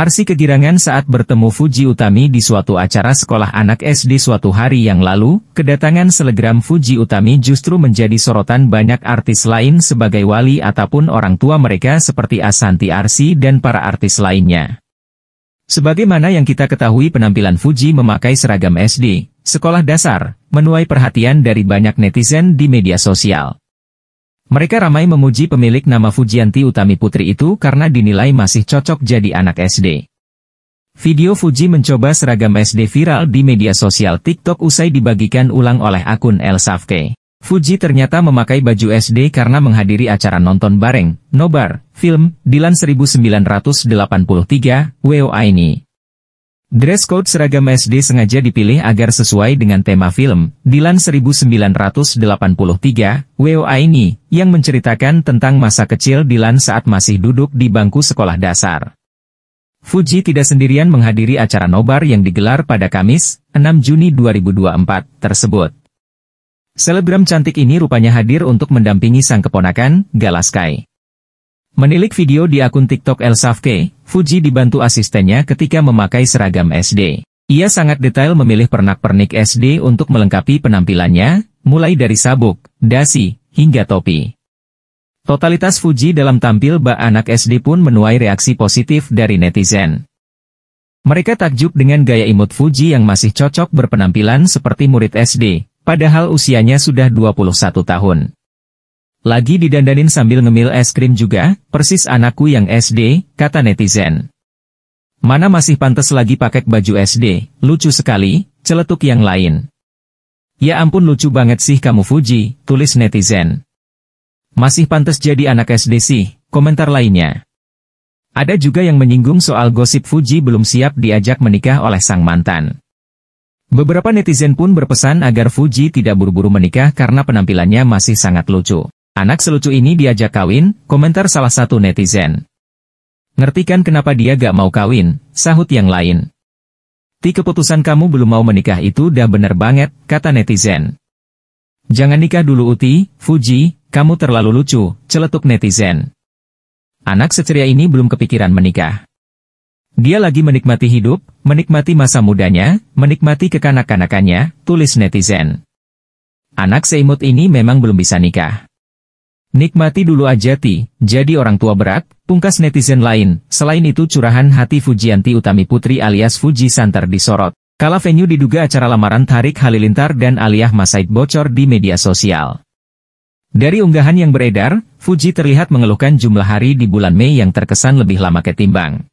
Arsi kegirangan saat bertemu Fuji Utami di suatu acara sekolah anak SD suatu hari yang lalu, kedatangan selegram Fuji Utami justru menjadi sorotan banyak artis lain sebagai wali ataupun orang tua mereka seperti Asanti Arsi dan para artis lainnya. Sebagaimana yang kita ketahui penampilan Fuji memakai seragam SD, sekolah dasar, menuai perhatian dari banyak netizen di media sosial. Mereka ramai memuji pemilik nama Fujianti Utami Putri itu karena dinilai masih cocok jadi anak SD. Video Fuji mencoba seragam SD viral di media sosial TikTok usai dibagikan ulang oleh akun El Safke. Fuji ternyata memakai baju SD karena menghadiri acara nonton bareng, nobar, film, Dilan 1983, WOA ini. Dress code seragam SD sengaja dipilih agar sesuai dengan tema film, Dilan 1983, W.O.A. ini, yang menceritakan tentang masa kecil Dilan saat masih duduk di bangku sekolah dasar. Fuji tidak sendirian menghadiri acara nobar yang digelar pada Kamis, 6 Juni 2024, tersebut. Selebgram cantik ini rupanya hadir untuk mendampingi sang keponakan, Galaskai. Menilik video di akun TikTok Elsafke, Fuji dibantu asistennya ketika memakai seragam SD. Ia sangat detail memilih pernak-pernik SD untuk melengkapi penampilannya, mulai dari sabuk, dasi, hingga topi. Totalitas Fuji dalam tampil bak anak SD pun menuai reaksi positif dari netizen. Mereka takjub dengan gaya imut Fuji yang masih cocok berpenampilan seperti murid SD, padahal usianya sudah 21 tahun. Lagi didandanin sambil ngemil es krim juga, persis anakku yang SD, kata netizen. Mana masih pantas lagi pakai baju SD, lucu sekali, celetuk yang lain. Ya ampun lucu banget sih kamu Fuji, tulis netizen. Masih pantas jadi anak SD sih, komentar lainnya. Ada juga yang menyinggung soal gosip Fuji belum siap diajak menikah oleh sang mantan. Beberapa netizen pun berpesan agar Fuji tidak buru-buru menikah karena penampilannya masih sangat lucu. Anak selucu ini diajak kawin, komentar salah satu netizen. Ngertikan kenapa dia gak mau kawin, sahut yang lain. Ti keputusan kamu belum mau menikah itu dah bener banget, kata netizen. Jangan nikah dulu Uti, Fuji, kamu terlalu lucu, celetuk netizen. Anak seceria ini belum kepikiran menikah. Dia lagi menikmati hidup, menikmati masa mudanya, menikmati kekanak-kanakannya, tulis netizen. Anak seimut ini memang belum bisa nikah. Nikmati dulu aja Ti, jadi orang tua berat, pungkas netizen lain. Selain itu curahan hati Fujianti Utami Putri alias Fuji Santer disorot. Kala venue diduga acara lamaran Tarik Halilintar dan Aliyah Masaid bocor di media sosial. Dari unggahan yang beredar, Fuji terlihat mengeluhkan jumlah hari di bulan Mei yang terkesan lebih lama ketimbang